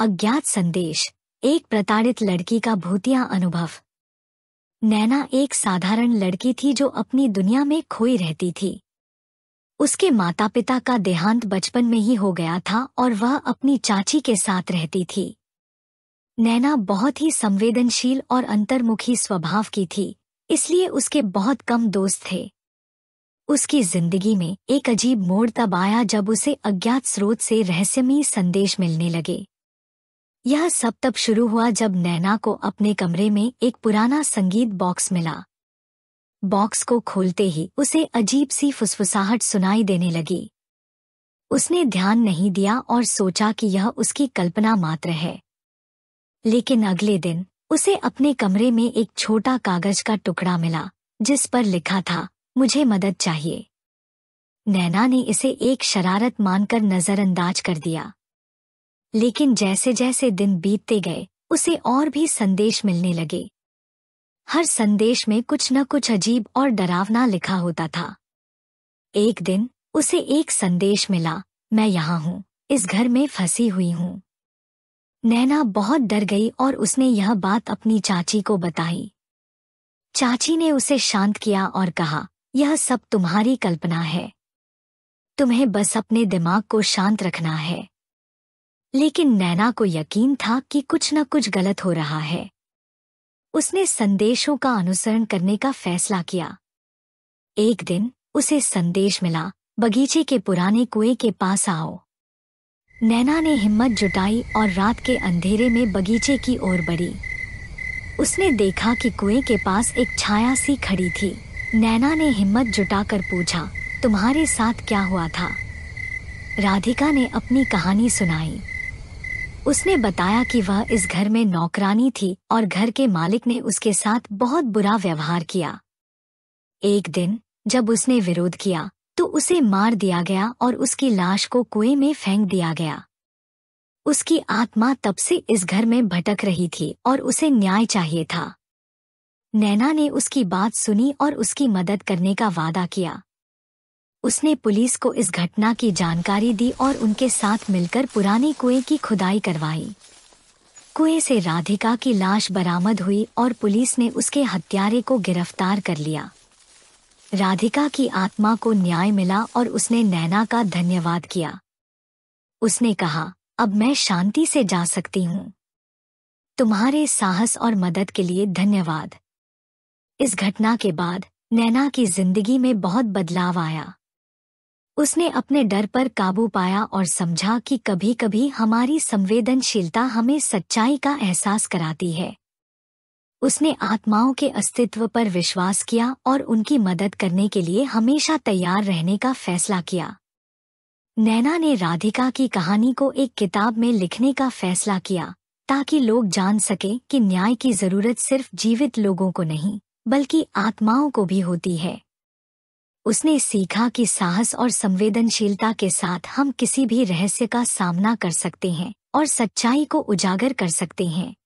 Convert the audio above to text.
अज्ञात संदेश एक प्रताड़ित लड़की का भूतिया अनुभव नैना एक साधारण लड़की थी जो अपनी दुनिया में खोई रहती थी उसके माता पिता का देहांत बचपन में ही हो गया था और वह अपनी चाची के साथ रहती थी नैना बहुत ही संवेदनशील और अंतर्मुखी स्वभाव की थी इसलिए उसके बहुत कम दोस्त थे उसकी जिंदगी में एक अजीब मोड़ तब आया जब उसे अज्ञात स्रोत से रहस्यमी संदेश मिलने लगे यह सब तब शुरू हुआ जब नैना को अपने कमरे में एक पुराना संगीत बॉक्स मिला बॉक्स को खोलते ही उसे अजीब सी फुसफुसाहट सुनाई देने लगी उसने ध्यान नहीं दिया और सोचा कि यह उसकी कल्पना मात्र है लेकिन अगले दिन उसे अपने कमरे में एक छोटा कागज का टुकड़ा मिला जिस पर लिखा था मुझे मदद चाहिए नैना ने इसे एक शरारत मानकर नजरअंदाज कर दिया लेकिन जैसे जैसे दिन बीतते गए उसे और भी संदेश मिलने लगे हर संदेश में कुछ न कुछ अजीब और डरावना लिखा होता था एक दिन उसे एक संदेश मिला मैं यहां हूं इस घर में फंसी हुई हूं नैना बहुत डर गई और उसने यह बात अपनी चाची को बताई चाची ने उसे शांत किया और कहा यह सब तुम्हारी कल्पना है तुम्हें बस अपने दिमाग को शांत रखना है लेकिन नैना को यकीन था कि कुछ न कुछ गलत हो रहा है उसने संदेशों का अनुसरण करने का फैसला किया एक दिन उसे संदेश मिला बगीचे के पुराने कुएं के पास आओ नैना ने हिम्मत जुटाई और रात के अंधेरे में बगीचे की ओर बढ़ी उसने देखा कि कुएं के पास एक छाया सी खड़ी थी नैना ने हिम्मत जुटाकर पूछा तुम्हारे साथ क्या हुआ था राधिका ने अपनी कहानी सुनाई उसने बताया कि वह इस घर में नौकरानी थी और घर के मालिक ने उसके साथ बहुत बुरा व्यवहार किया एक दिन जब उसने विरोध किया तो उसे मार दिया गया और उसकी लाश को कुएं में फेंक दिया गया उसकी आत्मा तब से इस घर में भटक रही थी और उसे न्याय चाहिए था नैना ने उसकी बात सुनी और उसकी मदद करने का वादा किया उसने पुलिस को इस घटना की जानकारी दी और उनके साथ मिलकर पुराने कुएं की खुदाई करवाई कुएं से राधिका की लाश बरामद हुई और पुलिस ने उसके हत्यारे को गिरफ्तार कर लिया राधिका की आत्मा को न्याय मिला और उसने नैना का धन्यवाद किया उसने कहा अब मैं शांति से जा सकती हूँ तुम्हारे साहस और मदद के लिए धन्यवाद इस घटना के बाद नैना की जिंदगी में बहुत बदलाव आया उसने अपने डर पर काबू पाया और समझा कि कभी कभी हमारी संवेदनशीलता हमें सच्चाई का एहसास कराती है उसने आत्माओं के अस्तित्व पर विश्वास किया और उनकी मदद करने के लिए हमेशा तैयार रहने का फैसला किया नैना ने राधिका की कहानी को एक किताब में लिखने का फैसला किया ताकि लोग जान सकें कि न्याय की जरूरत सिर्फ जीवित लोगों को नहीं बल्कि आत्माओं को भी होती है उसने सीखा कि साहस और संवेदनशीलता के साथ हम किसी भी रहस्य का सामना कर सकते हैं और सच्चाई को उजागर कर सकते हैं